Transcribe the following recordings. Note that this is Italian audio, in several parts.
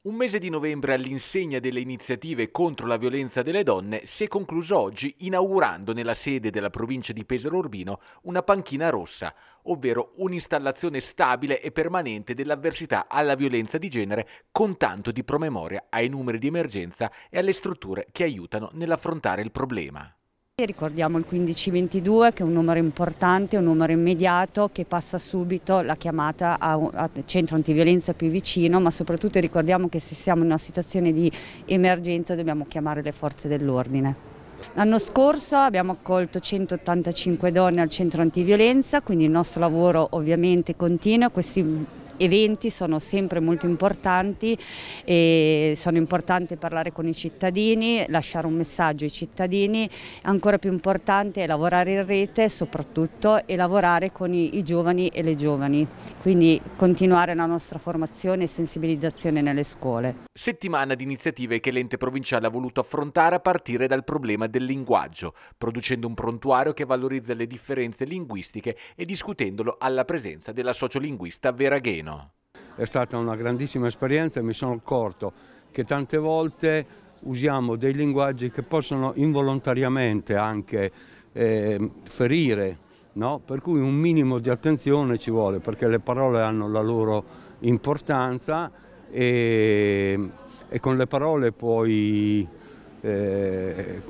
Un mese di novembre all'insegna delle iniziative contro la violenza delle donne si è concluso oggi inaugurando nella sede della provincia di Pesaro Urbino una panchina rossa, ovvero un'installazione stabile e permanente dell'avversità alla violenza di genere con tanto di promemoria ai numeri di emergenza e alle strutture che aiutano nell'affrontare il problema. Ricordiamo il 1522 che è un numero importante, un numero immediato che passa subito la chiamata a, un, centro antiviolenza più vicino, ma soprattutto ricordiamo che se siamo in una situazione di emergenza dobbiamo chiamare le forze dell'ordine. L'anno scorso abbiamo accolto 185 donne al centro antiviolenza, quindi il nostro lavoro ovviamente continua, questi eventi sono sempre molto importanti e sono importanti parlare con i cittadini, lasciare un messaggio ai cittadini, ancora più importante è lavorare in rete soprattutto e lavorare con i, i giovani e le giovani, quindi continuare la nostra formazione e sensibilizzazione nelle scuole. Settimana di iniziative che l'ente provinciale ha voluto affrontare a partire dal problema del linguaggio, producendo un prontuario che valorizza le differenze linguistiche e discutendolo alla presenza della sociolinguista Vera Gheno meno. È stata una grandissima esperienza e mi sono accorto che tante volte usiamo dei linguaggi che possono involontariamente anche eh, ferire, no? per cui un minimo di attenzione ci vuole perché le parole hanno la loro importanza e, e con le parole puoi eh,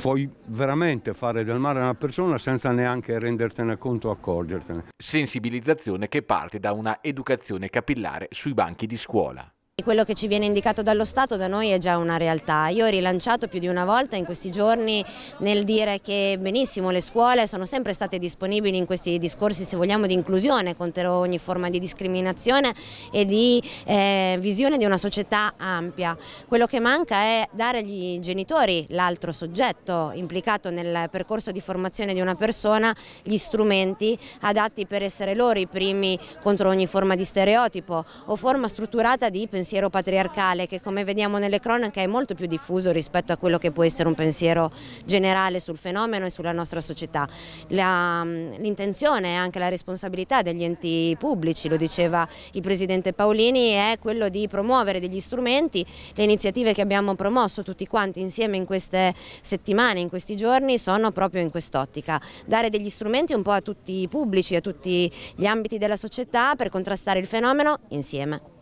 puoi veramente fare del male a una persona senza neanche rendertene conto o accorgertene. Sensibilizzazione che parte da una educazione capillare sui banchi di scuola. Quello che ci viene indicato dallo Stato da noi è già una realtà. Io ho rilanciato più di una volta in questi giorni nel dire che benissimo le scuole sono sempre state disponibili in questi discorsi se vogliamo di inclusione contro ogni forma di discriminazione e di eh, visione di una società ampia. Quello che manca è dare agli genitori, l'altro soggetto implicato nel percorso di formazione di una persona, gli strumenti adatti per essere loro i primi contro ogni forma di stereotipo o forma strutturata di pensiero pensiero patriarcale che come vediamo nelle cronache è molto più diffuso rispetto a quello che può essere un pensiero generale sul fenomeno e sulla nostra società. Mm, l'intenzione e anche la responsabilità degli enti pubblici, lo diceva il Presidente Paolini, è quello di promuovere degli strumenti, le iniziative che abbiamo promosso tutti quanti insieme in queste settimane, in questi giorni, sono proprio in quest'ottica. Dare degli strumenti un po' a tutti i pubblici, a tutti gli ambiti della società per contrastare il fenomeno insieme.